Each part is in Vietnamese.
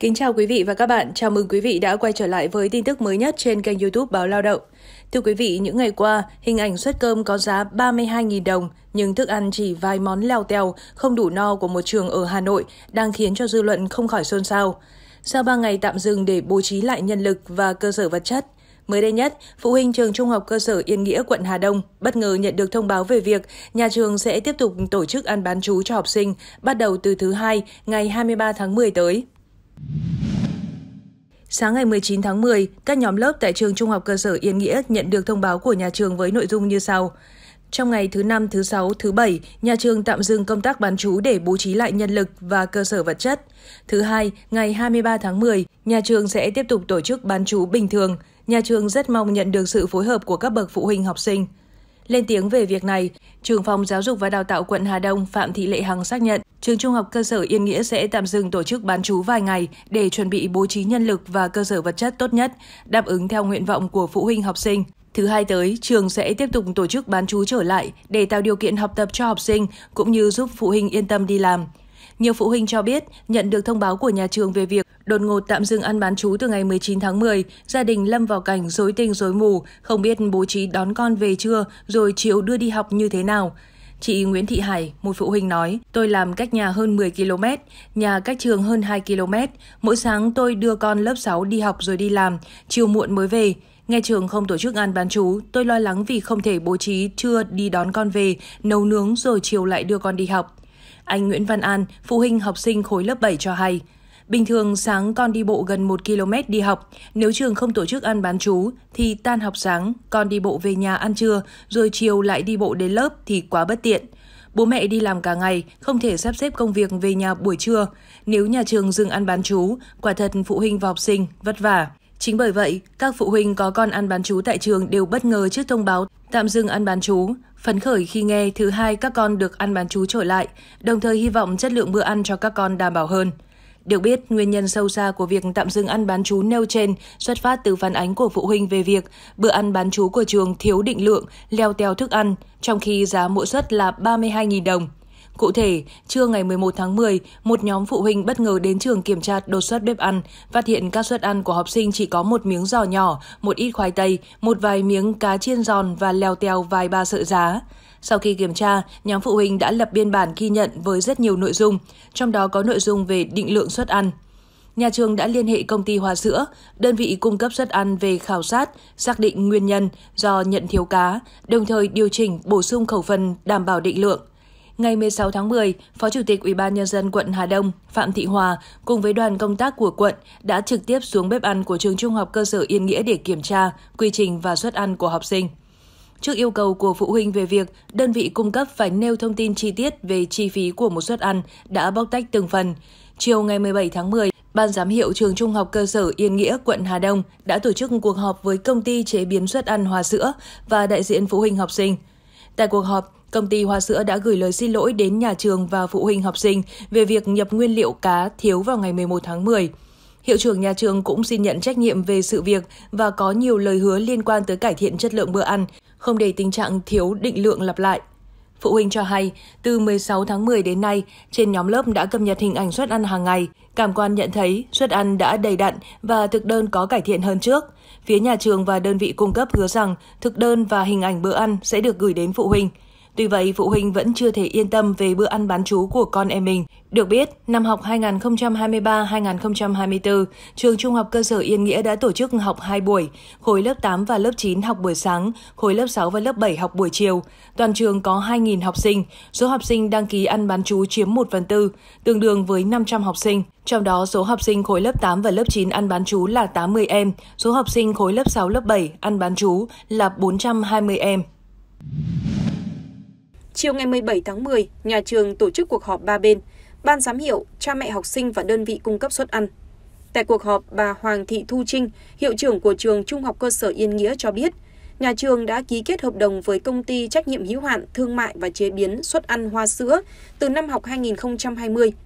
Kính chào quý vị và các bạn, chào mừng quý vị đã quay trở lại với tin tức mới nhất trên kênh YouTube Báo Lao động. Thưa quý vị, những ngày qua, hình ảnh suất cơm có giá 32.000 đồng, nhưng thức ăn chỉ vài món leo tèo, không đủ no của một trường ở Hà Nội đang khiến cho dư luận không khỏi xôn xao. Sau 3 ngày tạm dừng để bố trí lại nhân lực và cơ sở vật chất, Mới đây nhất, phụ huynh trường trung học cơ sở Yên Nghĩa, quận Hà Đông bất ngờ nhận được thông báo về việc nhà trường sẽ tiếp tục tổ chức ăn bán chú cho học sinh bắt đầu từ thứ hai ngày 23 tháng 10 tới. Sáng ngày 19 tháng 10, các nhóm lớp tại trường Trung học cơ sở Yên Nghĩa nhận được thông báo của nhà trường với nội dung như sau. Trong ngày thứ năm, thứ sáu, thứ bảy, nhà trường tạm dừng công tác bán chú để bố trí lại nhân lực và cơ sở vật chất. Thứ hai, ngày 23 tháng 10, nhà trường sẽ tiếp tục tổ chức bán chú bình thường. Nhà trường rất mong nhận được sự phối hợp của các bậc phụ huynh học sinh. Lên tiếng về việc này, trường phòng giáo dục và đào tạo quận Hà Đông Phạm Thị Lệ Hằng xác nhận, trường trung học cơ sở Yên Nghĩa sẽ tạm dừng tổ chức bán chú vài ngày để chuẩn bị bố trí nhân lực và cơ sở vật chất tốt nhất, đáp ứng theo nguyện vọng của phụ huynh học sinh. Thứ hai tới, trường sẽ tiếp tục tổ chức bán chú trở lại để tạo điều kiện học tập cho học sinh cũng như giúp phụ huynh yên tâm đi làm. Nhiều phụ huynh cho biết nhận được thông báo của nhà trường về việc đột ngột tạm dừng ăn bán chú từ ngày 19 tháng 10, gia đình lâm vào cảnh rối tình rối mù, không biết bố trí đón con về trưa rồi chiều đưa đi học như thế nào. Chị Nguyễn Thị Hải, một phụ huynh nói, tôi làm cách nhà hơn 10 km, nhà cách trường hơn 2 km. Mỗi sáng tôi đưa con lớp 6 đi học rồi đi làm, chiều muộn mới về. Nghe trường không tổ chức ăn bán chú, tôi lo lắng vì không thể bố trí trưa đi đón con về, nấu nướng rồi chiều lại đưa con đi học. Anh Nguyễn Văn An, phụ huynh học sinh khối lớp 7 cho hay, Bình thường sáng con đi bộ gần 1 km đi học, nếu trường không tổ chức ăn bán chú thì tan học sáng con đi bộ về nhà ăn trưa rồi chiều lại đi bộ đến lớp thì quá bất tiện. Bố mẹ đi làm cả ngày, không thể sắp xếp công việc về nhà buổi trưa. Nếu nhà trường dừng ăn bán chú, quả thật phụ huynh và học sinh vất vả. Chính bởi vậy, các phụ huynh có con ăn bán chú tại trường đều bất ngờ trước thông báo tạm dừng ăn bán chú. Phấn khởi khi nghe thứ hai các con được ăn bán chú trở lại, đồng thời hy vọng chất lượng bữa ăn cho các con đảm bảo hơn. Được biết, nguyên nhân sâu xa của việc tạm dừng ăn bán chú nêu trên xuất phát từ phản ánh của phụ huynh về việc bữa ăn bán chú của trường thiếu định lượng, leo teo thức ăn, trong khi giá mỗi suất là 32.000 đồng. Cụ thể, trưa ngày 11 tháng 10, một nhóm phụ huynh bất ngờ đến trường kiểm tra đột xuất bếp ăn, phát hiện các suất ăn của học sinh chỉ có một miếng giò nhỏ, một ít khoai tây, một vài miếng cá chiên giòn và leo teo vài ba sợi giá. Sau khi kiểm tra, nhóm phụ huynh đã lập biên bản ghi nhận với rất nhiều nội dung, trong đó có nội dung về định lượng suất ăn. Nhà trường đã liên hệ công ty hòa Sữa, đơn vị cung cấp suất ăn về khảo sát, xác định nguyên nhân do nhận thiếu cá, đồng thời điều chỉnh bổ sung khẩu phần đảm bảo định lượng. Ngày 16 tháng 10, Phó Chủ tịch Ủy ban nhân dân quận Hà Đông Phạm Thị Hòa cùng với đoàn công tác của quận đã trực tiếp xuống bếp ăn của trường Trung học cơ sở Yên Nghĩa để kiểm tra quy trình và suất ăn của học sinh. Trước yêu cầu của phụ huynh về việc đơn vị cung cấp phải nêu thông tin chi tiết về chi phí của một suất ăn đã bóc tách từng phần, chiều ngày 17 tháng 10, Ban giám hiệu trường trung học cơ sở Yên Nghĩa, quận Hà Đông đã tổ chức cuộc họp với công ty chế biến suất ăn Hòa Sữa và đại diện phụ huynh học sinh. Tại cuộc họp, công ty hòa Sữa đã gửi lời xin lỗi đến nhà trường và phụ huynh học sinh về việc nhập nguyên liệu cá thiếu vào ngày 11 tháng 10. Hiệu trưởng nhà trường cũng xin nhận trách nhiệm về sự việc và có nhiều lời hứa liên quan tới cải thiện chất lượng bữa ăn, không để tình trạng thiếu định lượng lặp lại. Phụ huynh cho hay, từ 16 tháng 10 đến nay, trên nhóm lớp đã cập nhật hình ảnh suất ăn hàng ngày. Cảm quan nhận thấy suất ăn đã đầy đặn và thực đơn có cải thiện hơn trước. Phía nhà trường và đơn vị cung cấp hứa rằng thực đơn và hình ảnh bữa ăn sẽ được gửi đến phụ huynh. Tuy vậy, phụ huynh vẫn chưa thể yên tâm về bữa ăn bán chú của con em mình. Được biết, năm học 2023-2024, trường Trung học cơ sở Yên Nghĩa đã tổ chức học 2 buổi, khối lớp 8 và lớp 9 học buổi sáng, khối lớp 6 và lớp 7 học buổi chiều. Toàn trường có 2.000 học sinh, số học sinh đăng ký ăn bán chú chiếm 1 phần tư, tương đương với 500 học sinh. Trong đó, số học sinh khối lớp 8 và lớp 9 ăn bán chú là 80 em, số học sinh khối lớp 6, lớp 7 ăn bán chú là 420 em. Chiều ngày 17 tháng 10, nhà trường tổ chức cuộc họp ba bên, ban giám hiệu, cha mẹ học sinh và đơn vị cung cấp suất ăn. Tại cuộc họp, bà Hoàng Thị Thu Trinh, hiệu trưởng của trường Trung học cơ sở Yên Nghĩa cho biết, nhà trường đã ký kết hợp đồng với công ty trách nhiệm hữu hạn thương mại và chế biến suất ăn hoa sữa từ năm học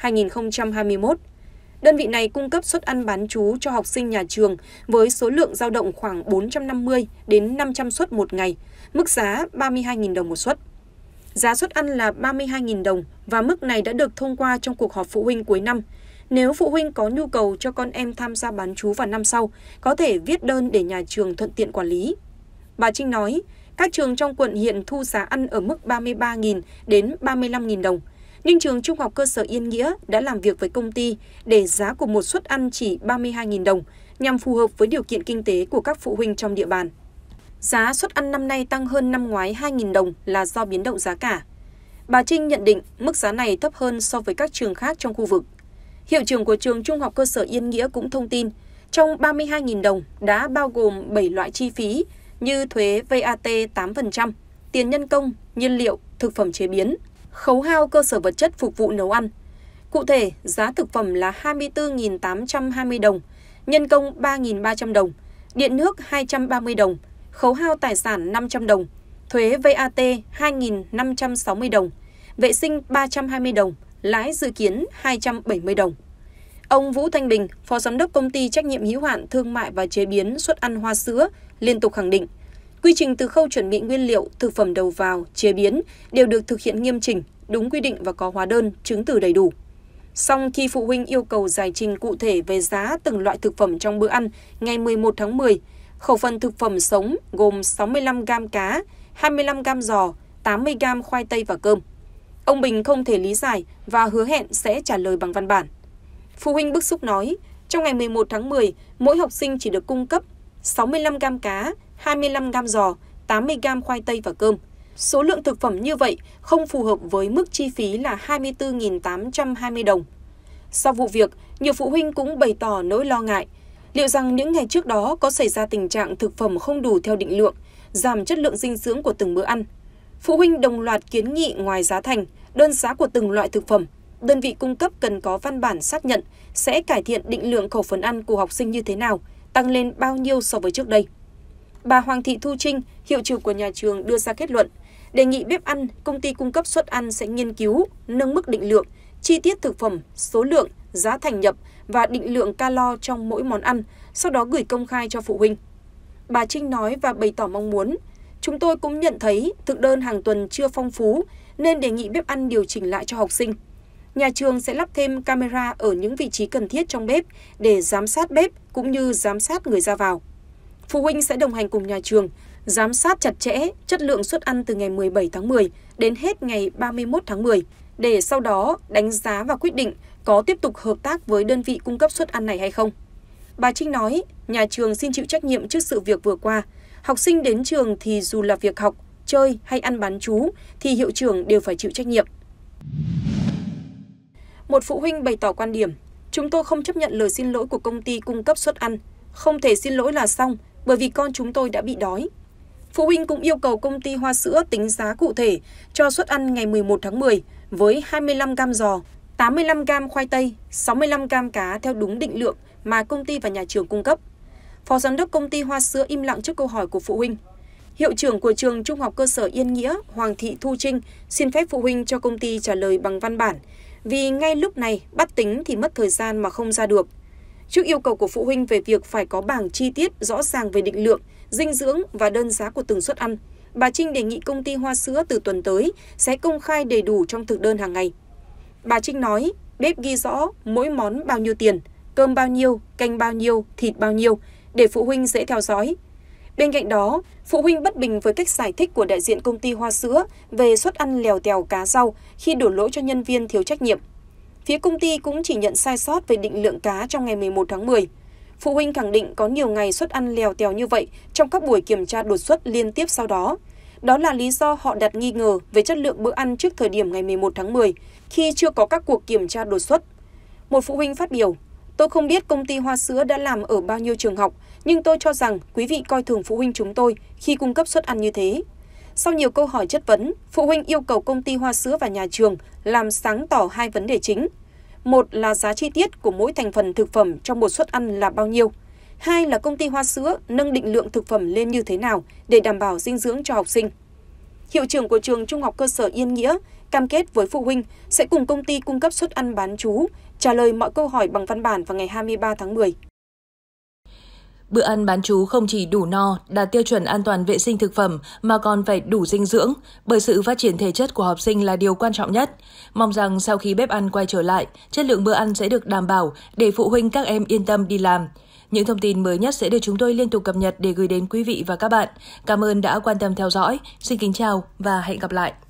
2020-2021. Đơn vị này cung cấp suất ăn bán chú cho học sinh nhà trường với số lượng dao động khoảng 450 đến 500 suất một ngày, mức giá 32.000 đồng một suất. Giá suất ăn là 32.000 đồng và mức này đã được thông qua trong cuộc họp phụ huynh cuối năm. Nếu phụ huynh có nhu cầu cho con em tham gia bán chú vào năm sau, có thể viết đơn để nhà trường thuận tiện quản lý. Bà Trinh nói, các trường trong quận hiện thu giá ăn ở mức 33.000 đến 35.000 đồng. Nhưng trường Trung học cơ sở Yên Nghĩa đã làm việc với công ty để giá của một suất ăn chỉ 32.000 đồng nhằm phù hợp với điều kiện kinh tế của các phụ huynh trong địa bàn. Giá suất ăn năm nay tăng hơn năm ngoái 2.000 đồng là do biến động giá cả. Bà Trinh nhận định mức giá này thấp hơn so với các trường khác trong khu vực. Hiệu trưởng của trường Trung học cơ sở Yên Nghĩa cũng thông tin, trong 32.000 đồng đã bao gồm 7 loại chi phí như thuế VAT 8%, tiền nhân công, nhiên liệu, thực phẩm chế biến, khấu hao cơ sở vật chất phục vụ nấu ăn. Cụ thể, giá thực phẩm là 24.820 đồng, nhân công 3.300 đồng, điện nước 230 đồng, khấu hao tài sản 500 đồng, thuế VAT 2.560 đồng, vệ sinh 320 đồng, lãi dự kiến 270 đồng. Ông Vũ Thanh Bình, Phó Giám đốc Công ty Trách nhiệm hữu hạn Thương mại và Chế biến xuất ăn hoa sữa, liên tục khẳng định, quy trình từ khâu chuẩn bị nguyên liệu, thực phẩm đầu vào, chế biến đều được thực hiện nghiêm chỉnh, đúng quy định và có hóa đơn, chứng từ đầy đủ. Song khi phụ huynh yêu cầu giải trình cụ thể về giá từng loại thực phẩm trong bữa ăn ngày 11 tháng 10 Khẩu phần thực phẩm sống gồm 65 gam cá, 25 gam giò, 80 gam khoai tây và cơm. Ông Bình không thể lý giải và hứa hẹn sẽ trả lời bằng văn bản. Phụ huynh bức xúc nói, trong ngày 11 tháng 10, mỗi học sinh chỉ được cung cấp 65 gam cá, 25 gam giò, 80 gam khoai tây và cơm. Số lượng thực phẩm như vậy không phù hợp với mức chi phí là 24.820 đồng. Sau vụ việc, nhiều phụ huynh cũng bày tỏ nỗi lo ngại – Liệu rằng những ngày trước đó có xảy ra tình trạng thực phẩm không đủ theo định lượng, giảm chất lượng dinh dưỡng của từng bữa ăn? Phụ huynh đồng loạt kiến nghị ngoài giá thành, đơn giá của từng loại thực phẩm, đơn vị cung cấp cần có văn bản xác nhận sẽ cải thiện định lượng khẩu phần ăn của học sinh như thế nào, tăng lên bao nhiêu so với trước đây. Bà Hoàng Thị Thu Trinh, hiệu trưởng của nhà trường đưa ra kết luận, đề nghị bếp ăn, công ty cung cấp suất ăn sẽ nghiên cứu, nâng mức định lượng, chi tiết thực phẩm, số lượng, giá thành nhập và định lượng calo trong mỗi món ăn, sau đó gửi công khai cho phụ huynh. Bà Trinh nói và bày tỏ mong muốn, chúng tôi cũng nhận thấy thực đơn hàng tuần chưa phong phú nên đề nghị bếp ăn điều chỉnh lại cho học sinh. Nhà trường sẽ lắp thêm camera ở những vị trí cần thiết trong bếp để giám sát bếp cũng như giám sát người ra vào. Phụ huynh sẽ đồng hành cùng nhà trường, giám sát chặt chẽ chất lượng suất ăn từ ngày 17 tháng 10 đến hết ngày 31 tháng 10 để sau đó đánh giá và quyết định có tiếp tục hợp tác với đơn vị cung cấp suất ăn này hay không. Bà Trinh nói, nhà trường xin chịu trách nhiệm trước sự việc vừa qua. Học sinh đến trường thì dù là việc học, chơi hay ăn bán chú thì hiệu trưởng đều phải chịu trách nhiệm. Một phụ huynh bày tỏ quan điểm, chúng tôi không chấp nhận lời xin lỗi của công ty cung cấp suất ăn, không thể xin lỗi là xong bởi vì con chúng tôi đã bị đói. Phụ huynh cũng yêu cầu công ty Hoa Sữa tính giá cụ thể cho suất ăn ngày 11 tháng 10 với 25 gam giò, 85 gam khoai tây, 65 gam cá theo đúng định lượng mà công ty và nhà trường cung cấp. Phó giám đốc công ty Hoa Sữa im lặng trước câu hỏi của phụ huynh. Hiệu trưởng của trường Trung học cơ sở Yên Nghĩa, Hoàng Thị Thu Trinh, xin phép phụ huynh cho công ty trả lời bằng văn bản, vì ngay lúc này bắt tính thì mất thời gian mà không ra được. Trước yêu cầu của phụ huynh về việc phải có bảng chi tiết rõ ràng về định lượng, dinh dưỡng và đơn giá của từng suất ăn, bà Trinh đề nghị công ty Hoa Sữa từ tuần tới sẽ công khai đầy đủ trong thực đơn hàng ngày. Bà Trinh nói, bếp ghi rõ mỗi món bao nhiêu tiền, cơm bao nhiêu, canh bao nhiêu, thịt bao nhiêu, để phụ huynh dễ theo dõi. Bên cạnh đó, phụ huynh bất bình với cách giải thích của đại diện công ty Hoa Sữa về suất ăn lèo tèo cá rau khi đổ lỗi cho nhân viên thiếu trách nhiệm. Phía công ty cũng chỉ nhận sai sót về định lượng cá trong ngày 11 tháng 10. Phụ huynh khẳng định có nhiều ngày suất ăn lèo tèo như vậy trong các buổi kiểm tra đột xuất liên tiếp sau đó, đó là lý do họ đặt nghi ngờ về chất lượng bữa ăn trước thời điểm ngày 11 tháng 10, khi chưa có các cuộc kiểm tra đột xuất. Một phụ huynh phát biểu, Tôi không biết công ty hoa sữa đã làm ở bao nhiêu trường học, nhưng tôi cho rằng quý vị coi thường phụ huynh chúng tôi khi cung cấp suất ăn như thế. Sau nhiều câu hỏi chất vấn, phụ huynh yêu cầu công ty hoa sữa và nhà trường làm sáng tỏ hai vấn đề chính. Một là giá chi tiết của mỗi thành phần thực phẩm trong một suất ăn là bao nhiêu – Hai là công ty Hoa Sữa nâng định lượng thực phẩm lên như thế nào để đảm bảo dinh dưỡng cho học sinh. Hiệu trưởng của trường Trung học cơ sở Yên Nghĩa cam kết với phụ huynh sẽ cùng công ty cung cấp suất ăn bán chú, trả lời mọi câu hỏi bằng văn bản vào ngày 23 tháng 10. Bữa ăn bán chú không chỉ đủ no, đạt tiêu chuẩn an toàn vệ sinh thực phẩm mà còn phải đủ dinh dưỡng, bởi sự phát triển thể chất của học sinh là điều quan trọng nhất. Mong rằng sau khi bếp ăn quay trở lại, chất lượng bữa ăn sẽ được đảm bảo để phụ huynh các em yên tâm đi làm. Những thông tin mới nhất sẽ được chúng tôi liên tục cập nhật để gửi đến quý vị và các bạn. Cảm ơn đã quan tâm theo dõi. Xin kính chào và hẹn gặp lại.